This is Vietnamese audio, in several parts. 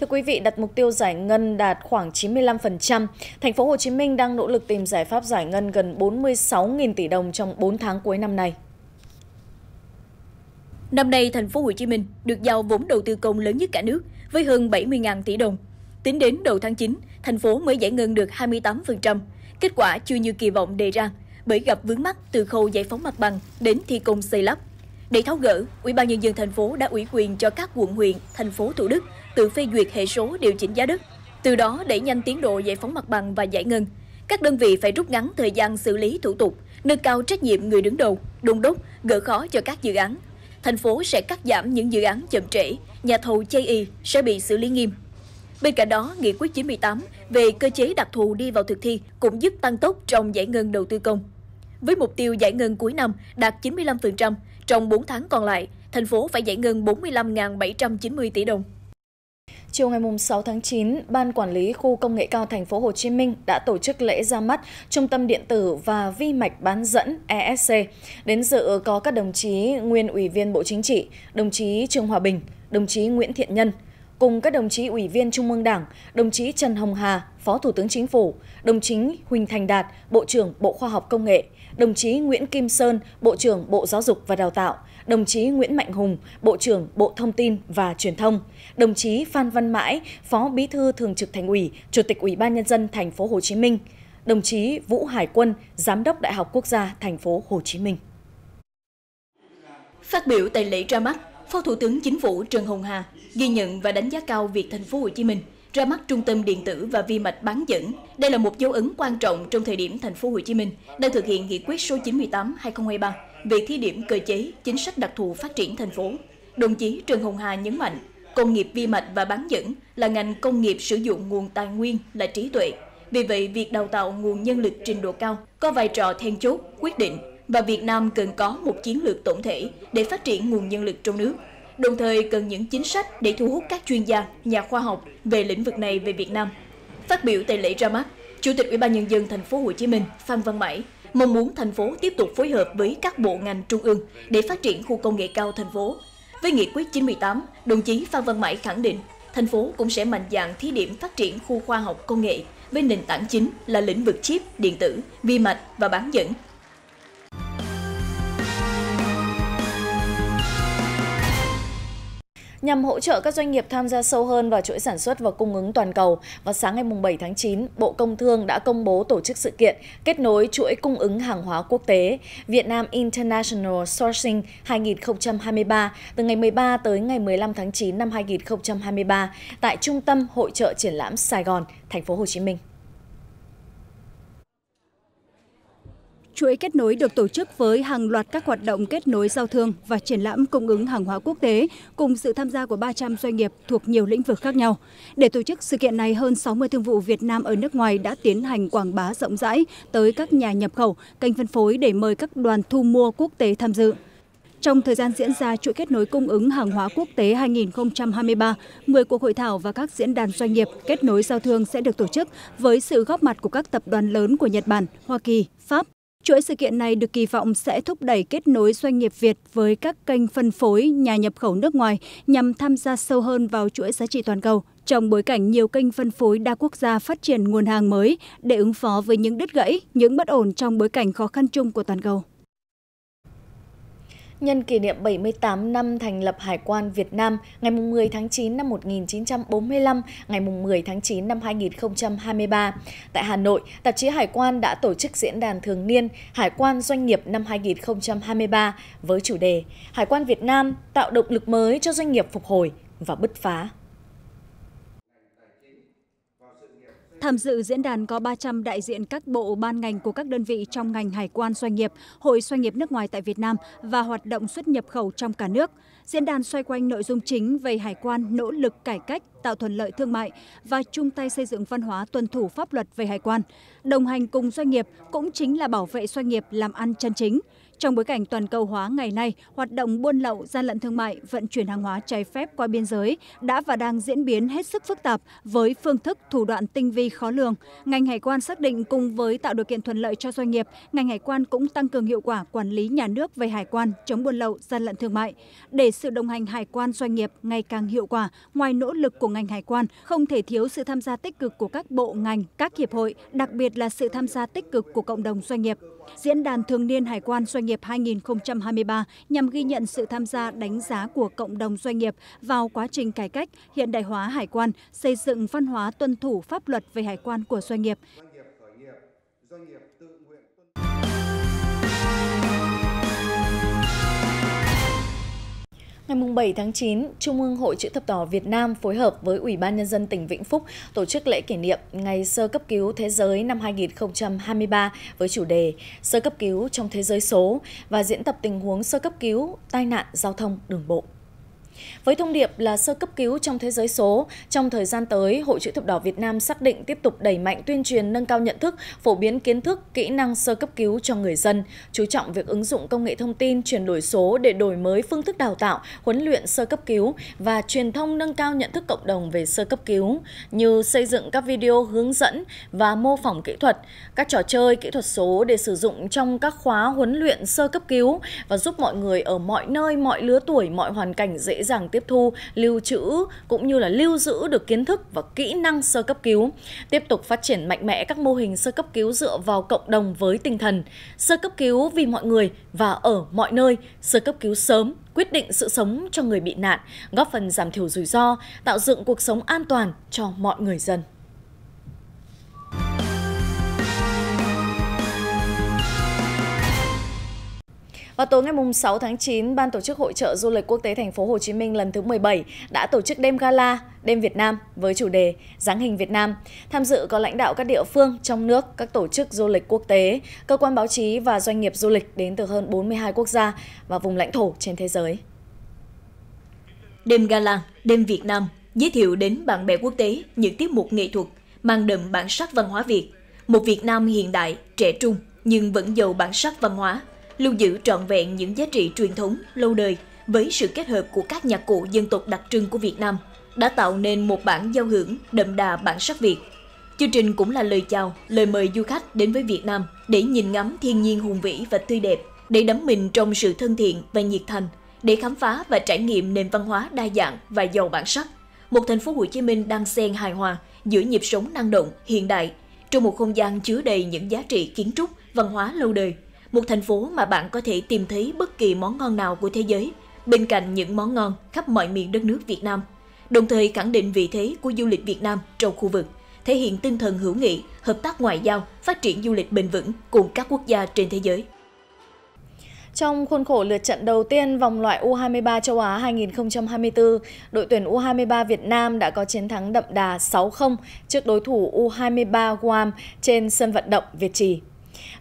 Thưa quý vị, đặt mục tiêu giải ngân đạt khoảng 95%, thành phố Hồ Chí Minh đang nỗ lực tìm giải pháp giải ngân gần 46.000 tỷ đồng trong 4 tháng cuối năm nay. Năm nay, thành phố Hồ Chí Minh được giao vốn đầu tư công lớn nhất cả nước với hơn 70.000 tỷ đồng. Tính đến đầu tháng 9, thành phố mới giải ngân được 28%, kết quả chưa như kỳ vọng đề ra bởi gặp vướng mắc từ khâu giải phóng mặt bằng đến thi công xây lắp. Để tháo gỡ, Ủy ban nhân dân thành phố đã ủy quyền cho các quận huyện, thành phố Thủ Đức tự phê duyệt hệ số điều chỉnh giá đất, từ đó đẩy nhanh tiến độ giải phóng mặt bằng và giải ngân. Các đơn vị phải rút ngắn thời gian xử lý thủ tục, nâng cao trách nhiệm người đứng đầu, đôn đốc, gỡ khó cho các dự án. Thành phố sẽ cắt giảm những dự án chậm trễ, nhà thầu chây y sẽ bị xử lý nghiêm. Bên cạnh đó, Nghị quyết 98 về cơ chế đặc thù đi vào thực thi cũng giúp tăng tốc trong giải ngân đầu tư công. Với mục tiêu giải ngân cuối năm đạt 95%, trong 4 tháng còn lại, thành phố phải giải ngân 45.790 tỷ đồng. Chiều ngày 6 tháng 9, Ban Quản lý Khu Công nghệ cao Thành phố Hồ Chí Minh đã tổ chức lễ ra mắt Trung tâm Điện tử và Vi mạch bán dẫn ESC. Đến dự có các đồng chí Nguyên Ủy viên Bộ Chính trị, đồng chí Trương Hòa Bình, đồng chí Nguyễn Thiện Nhân, cùng các đồng chí Ủy viên Trung ương Đảng, đồng chí Trần Hồng Hà, Phó Thủ tướng Chính phủ, đồng chí Huỳnh Thành Đạt, Bộ trưởng Bộ Khoa học Công nghệ, đồng chí Nguyễn Kim Sơn, Bộ trưởng Bộ Giáo dục và Đào tạo, đồng chí Nguyễn Mạnh Hùng, Bộ trưởng Bộ Thông tin và Truyền thông, đồng chí Phan Văn Mãi, Phó Bí thư Thường trực Thành ủy, Chủ tịch Ủy ban nhân dân thành phố Hồ Chí Minh, đồng chí Vũ Hải Quân, Giám đốc Đại học Quốc gia thành phố Hồ Chí Minh. Phát biểu tại lễ ra mắt, Phó Thủ tướng Chính phủ Trần Hồng Hà ghi nhận và đánh giá cao việc thành phố Hồ Chí Minh ra mắt trung tâm điện tử và vi mạch bán dẫn. Đây là một dấu ấn quan trọng trong thời điểm thành phố Hồ Chí Minh đang thực hiện nghị quyết số 98/2023 về thí điểm cơ chế chính sách đặc thù phát triển thành phố. Đồng chí Trần Hồng Hà nhấn mạnh, công nghiệp vi mạch và bán dẫn là ngành công nghiệp sử dụng nguồn tài nguyên là trí tuệ. Vì vậy, việc đào tạo nguồn nhân lực trình độ cao có vai trò then chốt, quyết định và Việt Nam cần có một chiến lược tổng thể để phát triển nguồn nhân lực trong nước đồng thời cần những chính sách để thu hút các chuyên gia, nhà khoa học về lĩnh vực này về Việt Nam. Phát biểu tại lễ ra mắt, Chủ tịch Ủy ban nhân dân thành phố Hồ Chí Minh Phan Văn Mãi mong muốn thành phố tiếp tục phối hợp với các bộ ngành trung ương để phát triển khu công nghệ cao thành phố. Với nghị quyết 98, đồng chí Phan Văn Mãi khẳng định thành phố cũng sẽ mạnh dạn thí điểm phát triển khu khoa học công nghệ với nền tảng chính là lĩnh vực chip, điện tử, vi mạch và bán dẫn Nhằm hỗ trợ các doanh nghiệp tham gia sâu hơn vào chuỗi sản xuất và cung ứng toàn cầu, vào sáng ngày 7 tháng 9, Bộ Công Thương đã công bố tổ chức sự kiện kết nối chuỗi cung ứng hàng hóa quốc tế Việt Nam International Sourcing 2023 từ ngày 13 tới ngày 15 tháng 9 năm 2023 tại Trung tâm Hội trợ Triển lãm Sài Gòn, thành phố Hồ Chí Minh. chuỗi kết nối được tổ chức với hàng loạt các hoạt động kết nối giao thương và triển lãm cung ứng hàng hóa quốc tế cùng sự tham gia của 300 doanh nghiệp thuộc nhiều lĩnh vực khác nhau. Để tổ chức sự kiện này, hơn 60 thương vụ Việt Nam ở nước ngoài đã tiến hành quảng bá rộng rãi tới các nhà nhập khẩu, kênh phân phối để mời các đoàn thu mua quốc tế tham dự. Trong thời gian diễn ra chuỗi kết nối cung ứng hàng hóa quốc tế 2023, 10 cuộc hội thảo và các diễn đàn doanh nghiệp kết nối giao thương sẽ được tổ chức với sự góp mặt của các tập đoàn lớn của Nhật Bản, Hoa Kỳ, Pháp, chuỗi sự kiện này được kỳ vọng sẽ thúc đẩy kết nối doanh nghiệp việt với các kênh phân phối nhà nhập khẩu nước ngoài nhằm tham gia sâu hơn vào chuỗi giá trị toàn cầu trong bối cảnh nhiều kênh phân phối đa quốc gia phát triển nguồn hàng mới để ứng phó với những đứt gãy những bất ổn trong bối cảnh khó khăn chung của toàn cầu Nhân kỷ niệm 78 năm thành lập Hải quan Việt Nam ngày 10 tháng 9 năm 1945, ngày 10 tháng 9 năm 2023, tại Hà Nội, tạp chí Hải quan đã tổ chức diễn đàn thường niên Hải quan Doanh nghiệp năm 2023 với chủ đề Hải quan Việt Nam tạo động lực mới cho doanh nghiệp phục hồi và bứt phá. tham dự diễn đàn có ba trăm đại diện các bộ ban ngành của các đơn vị trong ngành hải quan doanh nghiệp hội doanh nghiệp nước ngoài tại việt nam và hoạt động xuất nhập khẩu trong cả nước diễn đàn xoay quanh nội dung chính về hải quan nỗ lực cải cách tạo thuận lợi thương mại và chung tay xây dựng văn hóa tuân thủ pháp luật về hải quan đồng hành cùng doanh nghiệp cũng chính là bảo vệ doanh nghiệp làm ăn chân chính trong bối cảnh toàn cầu hóa ngày nay hoạt động buôn lậu gian lận thương mại vận chuyển hàng hóa trái phép qua biên giới đã và đang diễn biến hết sức phức tạp với phương thức thủ đoạn tinh vi khó lường ngành hải quan xác định cùng với tạo điều kiện thuận lợi cho doanh nghiệp ngành hải quan cũng tăng cường hiệu quả quản lý nhà nước về hải quan chống buôn lậu gian lận thương mại để sự đồng hành hải quan doanh nghiệp ngày càng hiệu quả ngoài nỗ lực của ngành hải quan không thể thiếu sự tham gia tích cực của các bộ ngành các hiệp hội đặc biệt là sự tham gia tích cực của cộng đồng doanh nghiệp diễn đàn thường niên hải quan doanh nghiệp 2023 nhằm ghi nhận sự tham gia đánh giá của cộng đồng doanh nghiệp vào quá trình cải cách hiện đại hóa hải quan xây dựng văn hóa tuân thủ pháp luật về hải quan của doanh nghiệp Ngày 7 tháng 9, Trung ương Hội Chữ Thập Đỏ Việt Nam phối hợp với Ủy ban Nhân dân tỉnh Vĩnh Phúc tổ chức lễ kỷ niệm Ngày Sơ Cấp Cứu Thế giới năm 2023 với chủ đề Sơ Cấp Cứu trong Thế giới số và diễn tập tình huống sơ cấp cứu tai nạn giao thông đường bộ. Với thông điệp là sơ cấp cứu trong thế giới số, trong thời gian tới, Hội chữ thập đỏ Việt Nam xác định tiếp tục đẩy mạnh tuyên truyền nâng cao nhận thức, phổ biến kiến thức, kỹ năng sơ cấp cứu cho người dân, chú trọng việc ứng dụng công nghệ thông tin, chuyển đổi số để đổi mới phương thức đào tạo, huấn luyện sơ cấp cứu và truyền thông nâng cao nhận thức cộng đồng về sơ cấp cứu như xây dựng các video hướng dẫn và mô phỏng kỹ thuật, các trò chơi kỹ thuật số để sử dụng trong các khóa huấn luyện sơ cấp cứu và giúp mọi người ở mọi nơi, mọi lứa tuổi, mọi hoàn cảnh dễ dàng tiếp thu, lưu trữ cũng như là lưu giữ được kiến thức và kỹ năng sơ cấp cứu. Tiếp tục phát triển mạnh mẽ các mô hình sơ cấp cứu dựa vào cộng đồng với tinh thần sơ cấp cứu vì mọi người và ở mọi nơi, sơ cấp cứu sớm quyết định sự sống cho người bị nạn, góp phần giảm thiểu rủi ro, tạo dựng cuộc sống an toàn cho mọi người dân. Vào tối ngày 6 tháng 9, Ban tổ chức Hội trợ Du lịch Quốc tế Thành phố Hồ Chí Minh lần thứ 17 đã tổ chức đêm gala Đêm Việt Nam với chủ đề Giáng hình Việt Nam. Tham dự có lãnh đạo các địa phương trong nước, các tổ chức du lịch quốc tế, cơ quan báo chí và doanh nghiệp du lịch đến từ hơn 42 quốc gia và vùng lãnh thổ trên thế giới. Đêm gala, đêm Việt Nam giới thiệu đến bạn bè quốc tế những tiết mục nghệ thuật mang đậm bản sắc văn hóa Việt, một Việt Nam hiện đại, trẻ trung nhưng vẫn giàu bản sắc văn hóa lưu giữ trọn vẹn những giá trị truyền thống lâu đời với sự kết hợp của các nhạc cụ dân tộc đặc trưng của Việt Nam đã tạo nên một bản giao hưởng đậm đà bản sắc Việt. Chương trình cũng là lời chào, lời mời du khách đến với Việt Nam để nhìn ngắm thiên nhiên hùng vĩ và tươi đẹp, để đắm mình trong sự thân thiện và nhiệt thành, để khám phá và trải nghiệm nền văn hóa đa dạng và giàu bản sắc. Một thành phố Hồ Chí Minh đang xen hài hòa giữa nhịp sống năng động, hiện đại, trong một không gian chứa đầy những giá trị kiến trúc, văn hóa lâu đời – một thành phố mà bạn có thể tìm thấy bất kỳ món ngon nào của thế giới, bên cạnh những món ngon khắp mọi miền đất nước Việt Nam, đồng thời khẳng định vị thế của du lịch Việt Nam trong khu vực, thể hiện tinh thần hữu nghị, hợp tác ngoại giao, phát triển du lịch bền vững cùng các quốc gia trên thế giới. Trong khuôn khổ lượt trận đầu tiên vòng loại U23 châu Á 2024, đội tuyển U23 Việt Nam đã có chiến thắng đậm đà 6-0 trước đối thủ U23 Guam trên sân vận động Việt Trì.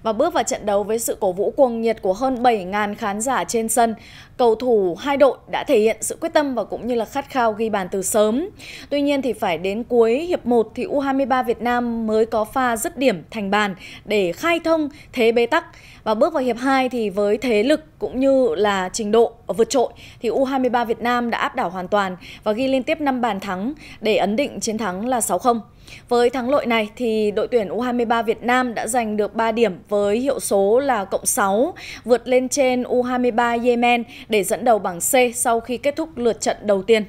Và bước vào trận đấu với sự cổ vũ cuồng nhiệt của hơn 7.000 khán giả trên sân, cầu thủ hai đội đã thể hiện sự quyết tâm và cũng như là khát khao ghi bàn từ sớm. Tuy nhiên thì phải đến cuối hiệp 1 thì U23 Việt Nam mới có pha dứt điểm thành bàn để khai thông thế bế tắc. Và bước vào hiệp 2 thì với thế lực cũng như là trình độ vượt trội thì U23 Việt Nam đã áp đảo hoàn toàn và ghi liên tiếp 5 bàn thắng để ấn định chiến thắng là 6-0. Với thắng lợi này thì đội tuyển U23 Việt Nam đã giành được 3 điểm với hiệu số là cộng 6, vượt lên trên U23 Yemen để dẫn đầu bảng C sau khi kết thúc lượt trận đầu tiên.